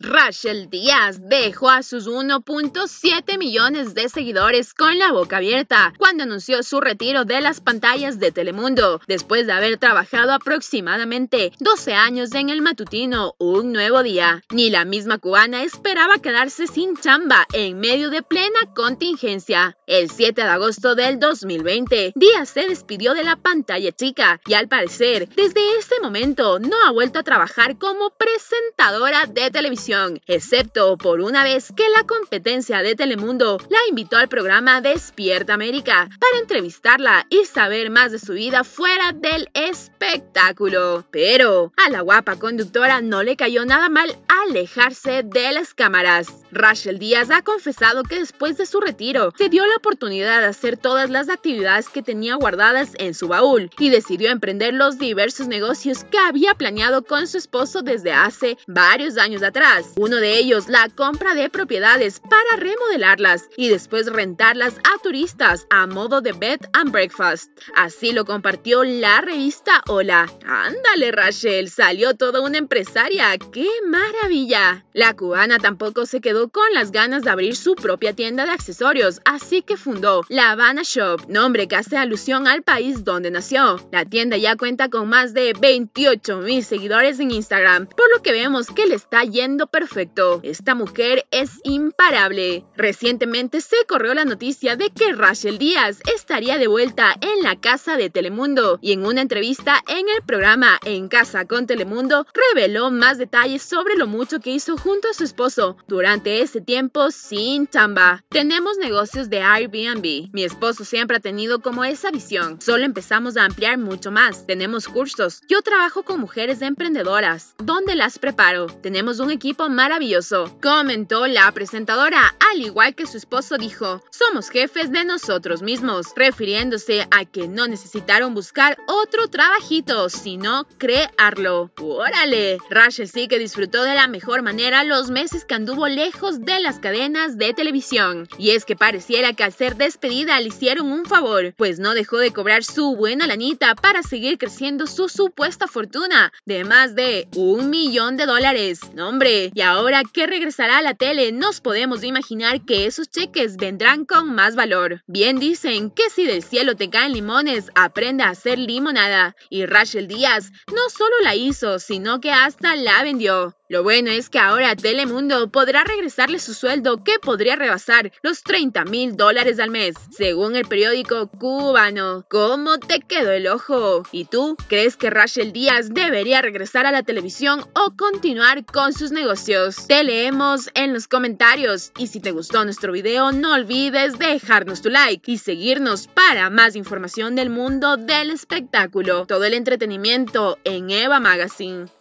Rachel Díaz dejó a sus 1.7 millones de seguidores con la boca abierta cuando anunció su retiro de las pantallas de Telemundo, después de haber trabajado aproximadamente 12 años en el matutino Un Nuevo Día. Ni la misma cubana esperaba quedarse sin chamba en medio de plena contingencia. El 7 de agosto del 2020, Díaz se despidió de la pantalla chica y al parecer, desde ese momento no ha vuelto a trabajar como presentadora de televisión excepto por una vez que la competencia de Telemundo la invitó al programa Despierta América para entrevistarla y saber más de su vida fuera del espectáculo. Pero a la guapa conductora no le cayó nada mal alejarse de las cámaras. Rachel Díaz ha confesado que después de su retiro se dio la oportunidad de hacer todas las actividades que tenía guardadas en su baúl y decidió emprender los diversos negocios que había planeado con su esposo desde hace varios años atrás. Uno de ellos, la compra de propiedades para remodelarlas y después rentarlas a turistas a modo de bed and breakfast. Así lo compartió la revista Hola. Ándale, Rachel, salió toda una empresaria. ¡Qué maravilla! La cubana tampoco se quedó con las ganas de abrir su propia tienda de accesorios, así que fundó La Habana Shop, nombre que hace alusión al país donde nació. La tienda ya cuenta con más de 28 mil seguidores en Instagram, por lo que vemos que le está yendo perfecto. Esta mujer es imparable. Recientemente se corrió la noticia de que Rachel Díaz estaría de vuelta en la casa de Telemundo y en una entrevista en el programa En Casa con Telemundo reveló más detalles sobre lo mucho que hizo junto a su esposo durante ese tiempo sin chamba. Tenemos negocios de Airbnb. Mi esposo siempre ha tenido como esa visión. Solo empezamos a ampliar mucho más. Tenemos cursos. Yo trabajo con mujeres emprendedoras. ¿Dónde las preparo? Tenemos un equipo maravilloso. Comentó la presentadora, al igual que su esposo dijo, somos jefes de nosotros mismos, refiriéndose a que no necesitaron buscar otro trabajito, sino crearlo. ¡Órale! Rachel sí que disfrutó de la mejor manera los meses que anduvo lejos de las cadenas de televisión. Y es que pareciera que al ser despedida le hicieron un favor, pues no dejó de cobrar su buena lanita para seguir creciendo su supuesta fortuna de más de un millón de dólares. nombre y ahora que regresará a la tele, nos podemos imaginar que esos cheques vendrán con más valor. Bien dicen que si del cielo te caen limones, aprende a hacer limonada. Y Rachel Díaz no solo la hizo, sino que hasta la vendió. Lo bueno es que ahora Telemundo podrá regresarle su sueldo que podría rebasar los 30 mil dólares al mes, según el periódico cubano. ¿Cómo te quedó el ojo? ¿Y tú crees que Rachel Díaz debería regresar a la televisión o continuar con sus negocios? Te leemos en los comentarios y si te gustó nuestro video no olvides dejarnos tu like y seguirnos para más información del mundo del espectáculo. Todo el entretenimiento en Eva Magazine.